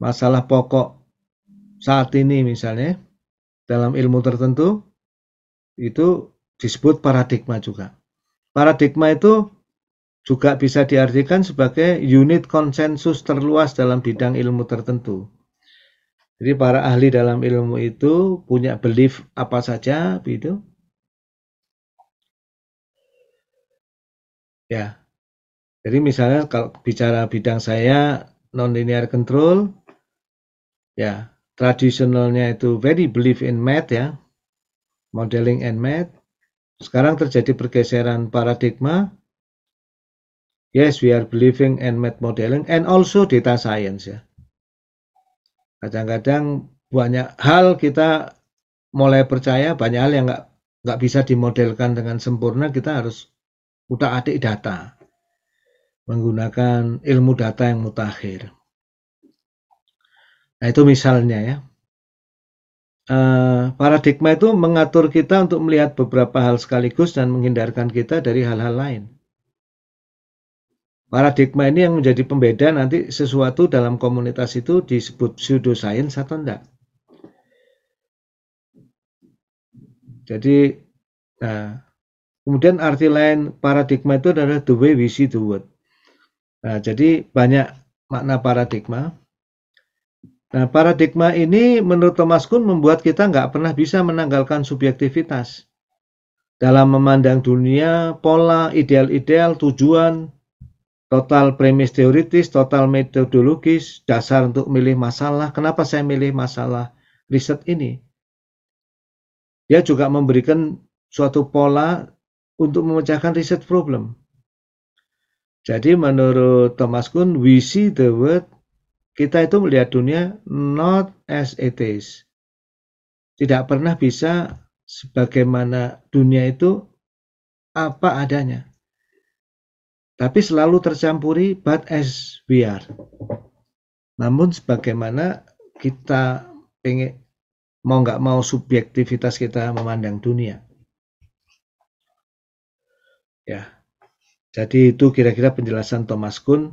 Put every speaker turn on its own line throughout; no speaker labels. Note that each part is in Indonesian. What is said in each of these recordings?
masalah pokok saat ini misalnya dalam ilmu tertentu itu disebut paradigma juga. Paradigma itu juga bisa diartikan sebagai unit konsensus terluas dalam bidang ilmu tertentu. Jadi para ahli dalam ilmu itu punya belief apa saja gitu. Ya. Jadi misalnya kalau bicara bidang saya non linear control, ya tradisionalnya itu very believe in math ya modeling and math sekarang terjadi pergeseran paradigma yes we are believing in math modeling and also data science ya kadang-kadang banyak hal kita mulai percaya banyak hal yang nggak nggak bisa dimodelkan dengan sempurna kita harus utak atik data menggunakan ilmu data yang mutakhir Nah, itu misalnya ya. Uh, paradigma itu mengatur kita untuk melihat beberapa hal sekaligus dan menghindarkan kita dari hal-hal lain. Paradigma ini yang menjadi pembeda nanti sesuatu dalam komunitas itu disebut pseudoscience atau enggak. Jadi, nah, kemudian arti lain paradigma itu adalah the way we see the world. Nah, jadi banyak makna paradigma. Nah, paradigma ini menurut Thomas Kuhn membuat kita nggak pernah bisa menanggalkan subjektivitas dalam memandang dunia, pola, ideal-ideal, tujuan, total premis teoritis, total metodologis, dasar untuk milih masalah. Kenapa saya milih masalah riset ini? Dia juga memberikan suatu pola untuk memecahkan riset problem. Jadi menurut Thomas Kuhn, we see the world kita itu melihat dunia not as it is. Tidak pernah bisa sebagaimana dunia itu apa adanya. Tapi selalu tercampuri but as we are. Namun sebagaimana kita pengen mau nggak mau subjektivitas kita memandang dunia. Ya, jadi itu kira-kira penjelasan Thomas Kuhn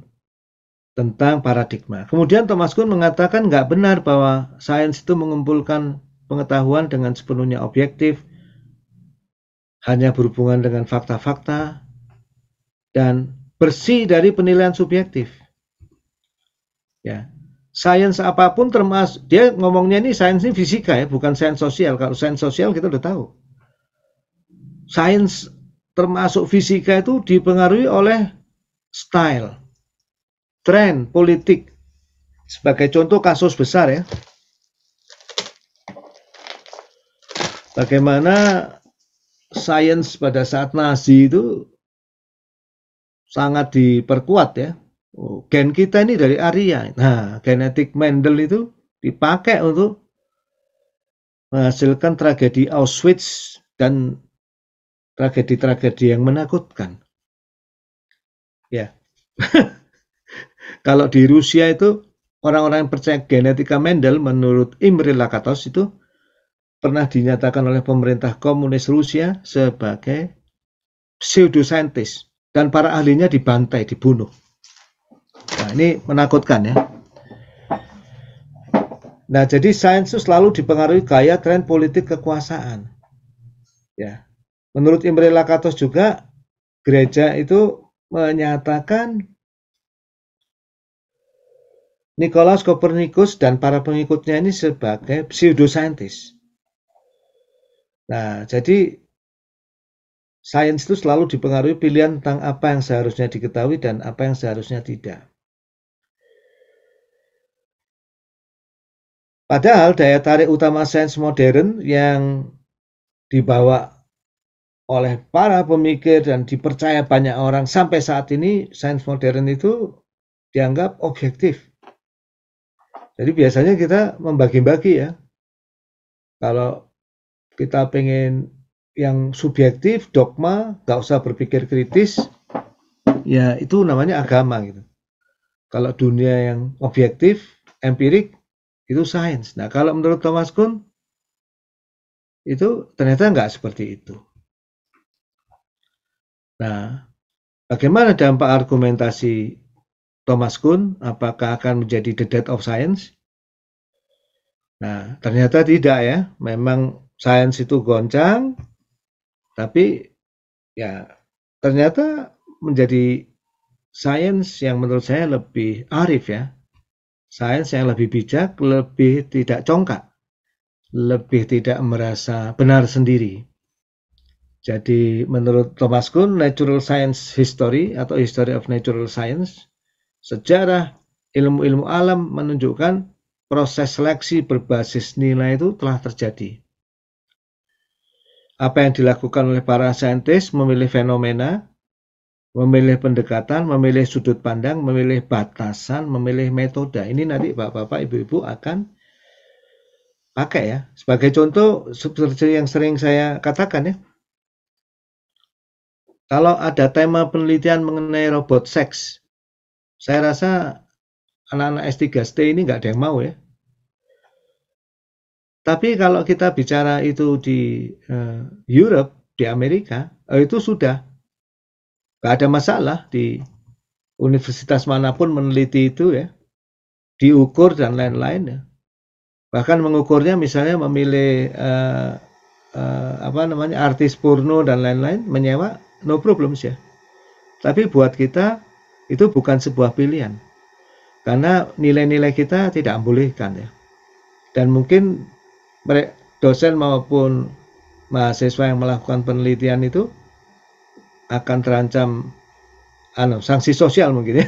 tentang paradigma. Kemudian Thomas Kuhn mengatakan nggak benar bahwa sains itu mengumpulkan pengetahuan dengan sepenuhnya objektif, hanya berhubungan dengan fakta-fakta, dan bersih dari penilaian subjektif. Ya, sains apapun termasuk dia ngomongnya ini sains ini fisika ya, bukan sains sosial. Kalau sains sosial kita udah tahu. Sains termasuk fisika itu dipengaruhi oleh style tren politik. Sebagai contoh kasus besar ya. Bagaimana sains pada saat Nazi itu sangat diperkuat ya. Oh, gen kita ini dari Arya. Nah, genetik Mendel itu dipakai untuk menghasilkan tragedi Auschwitz dan tragedi-tragedi yang menakutkan. Ya. Kalau di Rusia itu orang-orang yang percaya genetika Mendel menurut Imre Lakatos itu pernah dinyatakan oleh pemerintah komunis Rusia sebagai pseudoscientist dan para ahlinya dibantai, dibunuh. Nah, ini menakutkan ya. Nah, jadi sains itu selalu dipengaruhi gaya tren politik kekuasaan. Ya. Menurut Imre Lakatos juga gereja itu menyatakan Nicholas Copernicus dan para pengikutnya ini sebagai pseudoscientist. Nah, jadi sains itu selalu dipengaruhi pilihan tentang apa yang seharusnya diketahui dan apa yang seharusnya tidak. Padahal daya tarik utama sains modern yang dibawa oleh para pemikir dan dipercaya banyak orang sampai saat ini sains modern itu dianggap objektif jadi biasanya kita membagi-bagi ya. Kalau kita pengen yang subjektif, dogma, gak usah berpikir kritis, ya itu namanya agama gitu. Kalau dunia yang objektif, empirik, itu sains. Nah kalau menurut Thomas Kuhn, itu ternyata nggak seperti itu. Nah, bagaimana dampak argumentasi Thomas Kuhn apakah akan menjadi the death of science? Nah, ternyata tidak ya. Memang sains itu goncang, tapi ya ternyata menjadi sains yang menurut saya lebih arif ya. Sains yang lebih bijak, lebih tidak congkak, lebih tidak merasa benar sendiri. Jadi menurut Thomas Kuhn, Natural Science History atau History of Natural Science sejarah, ilmu-ilmu alam menunjukkan proses seleksi berbasis nilai itu telah terjadi. Apa yang dilakukan oleh para saintis memilih fenomena, memilih pendekatan, memilih sudut pandang, memilih batasan, memilih metode. Ini nanti bapak-bapak, ibu-ibu akan pakai ya. Sebagai contoh, seperti yang sering saya katakan ya, kalau ada tema penelitian mengenai robot seks, saya rasa anak-anak S3ST ini nggak ada yang mau ya. Tapi kalau kita bicara itu di uh, Europe, di Amerika, uh, itu sudah nggak ada masalah di universitas manapun meneliti itu ya, diukur dan lain-lain ya. Bahkan mengukurnya misalnya memilih uh, uh, apa namanya artis porno dan lain-lain, menyewa, no problems ya. Tapi buat kita itu bukan sebuah pilihan. Karena nilai-nilai kita tidak membolehkan ya. Dan mungkin dosen maupun mahasiswa yang melakukan penelitian itu akan terancam anu, sanksi sosial mungkin ya.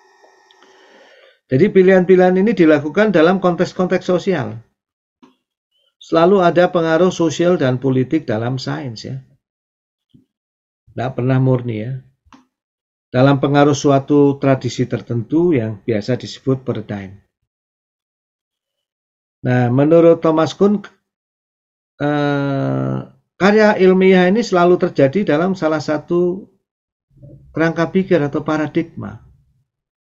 Jadi pilihan-pilihan ini dilakukan dalam konteks-konteks sosial. Selalu ada pengaruh sosial dan politik dalam sains ya. Tidak pernah murni ya dalam pengaruh suatu tradisi tertentu yang biasa disebut Berdain. Nah, menurut Thomas Kuhn, eh, karya ilmiah ini selalu terjadi dalam salah satu kerangka pikir atau paradigma.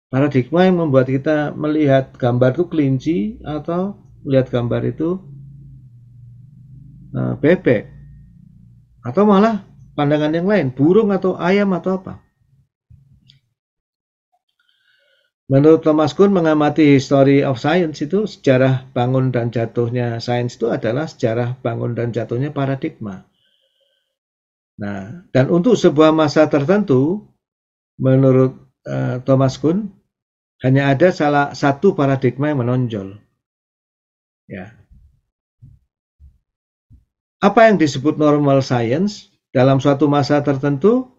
Paradigma yang membuat kita melihat gambar itu kelinci atau melihat gambar itu eh, bebek atau malah pandangan yang lain, burung atau ayam atau apa. Menurut Thomas Kuhn mengamati history of science itu sejarah bangun dan jatuhnya sains itu adalah sejarah bangun dan jatuhnya paradigma. Nah, dan untuk sebuah masa tertentu, menurut uh, Thomas Kuhn, hanya ada salah satu paradigma yang menonjol. Ya. Apa yang disebut normal science dalam suatu masa tertentu?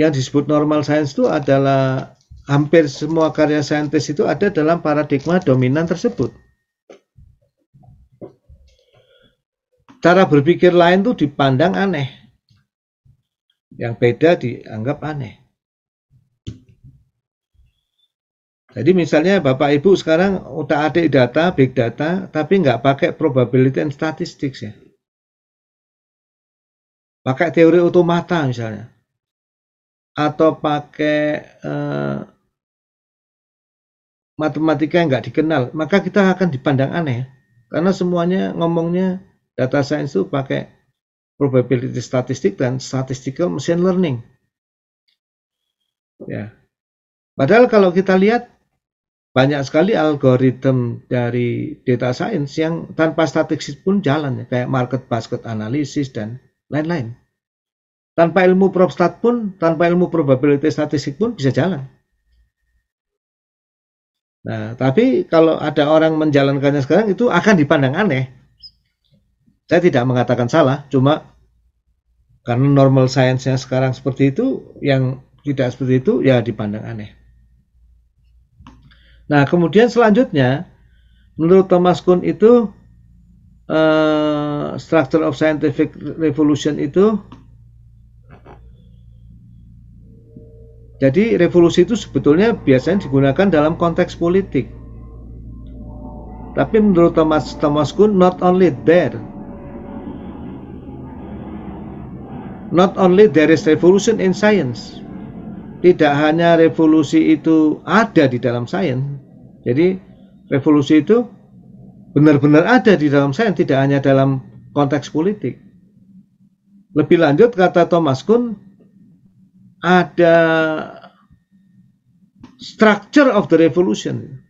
Yang disebut normal science itu adalah hampir semua karya saintis itu ada dalam paradigma dominan tersebut. Cara berpikir lain tuh dipandang aneh. Yang beda dianggap aneh. Jadi misalnya Bapak Ibu sekarang udah adik data, big data, tapi nggak pakai probability and statistics ya. Pakai teori otomata misalnya. Atau pakai eh, matematika yang nggak dikenal, maka kita akan dipandang aneh. Karena semuanya ngomongnya data science itu pakai probability statistik dan statistical machine learning. Ya. Padahal kalau kita lihat banyak sekali algoritma dari data science yang tanpa statistik pun jalan kayak market basket analysis dan lain-lain. Tanpa ilmu propstat pun, tanpa ilmu probability statistik pun bisa jalan. Nah, tapi kalau ada orang menjalankannya sekarang itu akan dipandang aneh. Saya tidak mengatakan salah, cuma karena normal science-nya sekarang seperti itu, yang tidak seperti itu ya dipandang aneh. Nah, kemudian selanjutnya, menurut Thomas Kuhn itu uh, structure of scientific revolution itu Jadi revolusi itu sebetulnya biasanya digunakan dalam konteks politik. Tapi menurut Thomas Thomas Kuhn, not only there, not only there is revolution in science. Tidak hanya revolusi itu ada di dalam sains. Jadi revolusi itu benar-benar ada di dalam sains, tidak hanya dalam konteks politik. Lebih lanjut kata Thomas Kuhn, ada structure of the revolution